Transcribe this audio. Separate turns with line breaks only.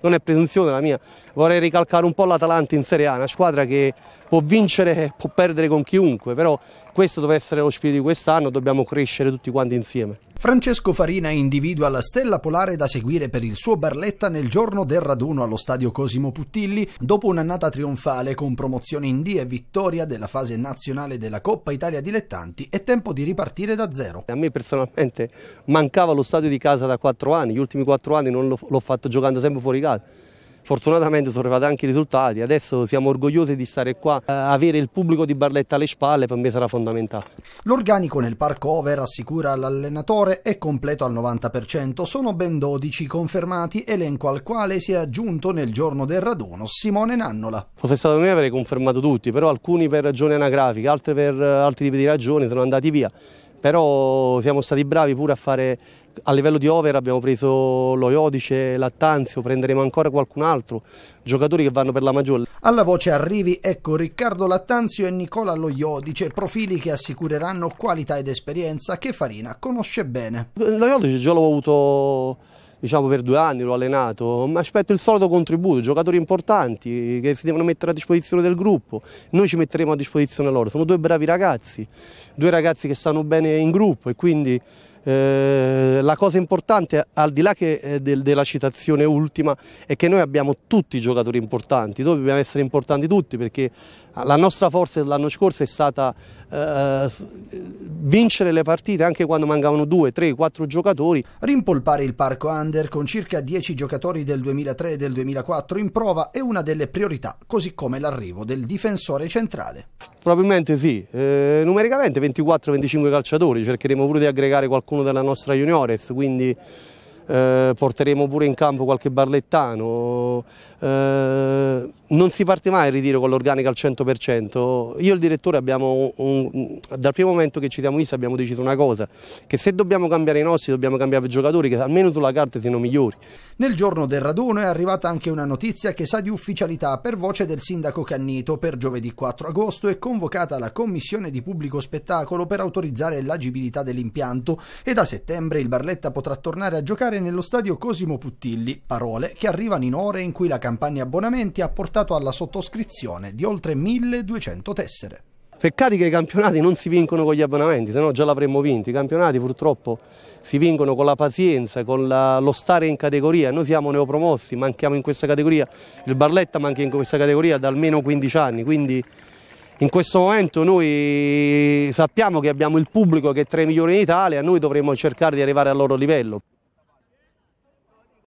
Non è presunzione la mia, vorrei ricalcare un po' l'Atalanta in Serie A, una squadra che può vincere, e può perdere con chiunque, però questo deve essere lo spirito di quest'anno, dobbiamo crescere tutti quanti insieme.
Francesco Farina individua la stella polare da seguire per il suo Barletta nel giorno del raduno allo stadio Cosimo Puttilli, dopo un'annata trionfale con promozione in D e vittoria della fase nazionale della Coppa Italia Dilettanti, è tempo di ripartire da zero.
A me personalmente mancava lo stadio di casa da quattro anni, gli ultimi quattro anni non l'ho fatto giocando sempre fuori qualificati. Fortunatamente sono arrivati anche i risultati, adesso siamo orgogliosi di stare qua, eh, avere il pubblico di Barletta alle spalle per me sarà fondamentale.
L'organico nel parco over, assicura l'allenatore, è completo al 90%, sono ben 12 confermati, elenco al quale si è aggiunto nel giorno del raduno Simone Nannola.
Fosse stato me avrei confermato tutti, però alcuni per ragione anagrafica, altri per eh, altri tipi di ragioni sono andati via però siamo stati bravi pure a fare, a livello di over abbiamo preso lo Iodice, Lattanzio, prenderemo ancora qualcun altro, giocatori che vanno per la maggiore. Alla voce arrivi, ecco Riccardo
Lattanzio e Nicola Lo profili che assicureranno qualità ed esperienza che Farina conosce bene.
Lo già l'ho avuto diciamo, per due anni l'ho allenato, ma aspetto il solito contributo, giocatori importanti che si devono mettere a disposizione del gruppo, noi ci metteremo a disposizione loro, sono due bravi ragazzi, due ragazzi che stanno bene in gruppo e quindi eh, la cosa importante, al di là che, eh, del, della citazione ultima, è che noi abbiamo tutti i giocatori importanti, noi dobbiamo essere importanti tutti perché la nostra forza dell'anno scorso è stata eh, vincere le partite anche quando mancavano 2, 3, 4 giocatori. Rimpolpare il parco under con circa 10 giocatori del
2003 e del 2004 in prova è una delle priorità, così come l'arrivo del difensore centrale.
Probabilmente sì, eh, numericamente 24-25 calciatori, cercheremo pure di aggregare qualcuno qualcuno della nostra juniores, quindi eh, porteremo pure in campo qualche barlettano, eh, non si parte mai a ritiro con l'organico al 100%, io e il direttore abbiamo, un, dal primo momento che ci siamo visti abbiamo deciso una cosa, che se dobbiamo cambiare i nostri dobbiamo cambiare i giocatori che almeno sulla carta siano migliori. Nel giorno del
raduno è arrivata anche una notizia che sa di ufficialità per voce del sindaco Cannito per giovedì 4 agosto è convocata la commissione di pubblico spettacolo per autorizzare l'agibilità dell'impianto e da settembre il Barletta potrà tornare a giocare giocare nello stadio Cosimo Puttilli, parole che arrivano in ore in cui la campagna abbonamenti ha portato alla sottoscrizione di oltre 1200 tessere.
Peccati che i campionati non si vincono con gli abbonamenti, se no già l'avremmo vinto. I campionati purtroppo si vincono con la pazienza, con la, lo stare in categoria. Noi siamo neopromossi, manchiamo in questa categoria. Il Barletta manca in questa categoria da almeno 15 anni, quindi in questo momento noi sappiamo che abbiamo il pubblico che è tra i migliori in Italia, noi dovremmo cercare di arrivare al loro livello.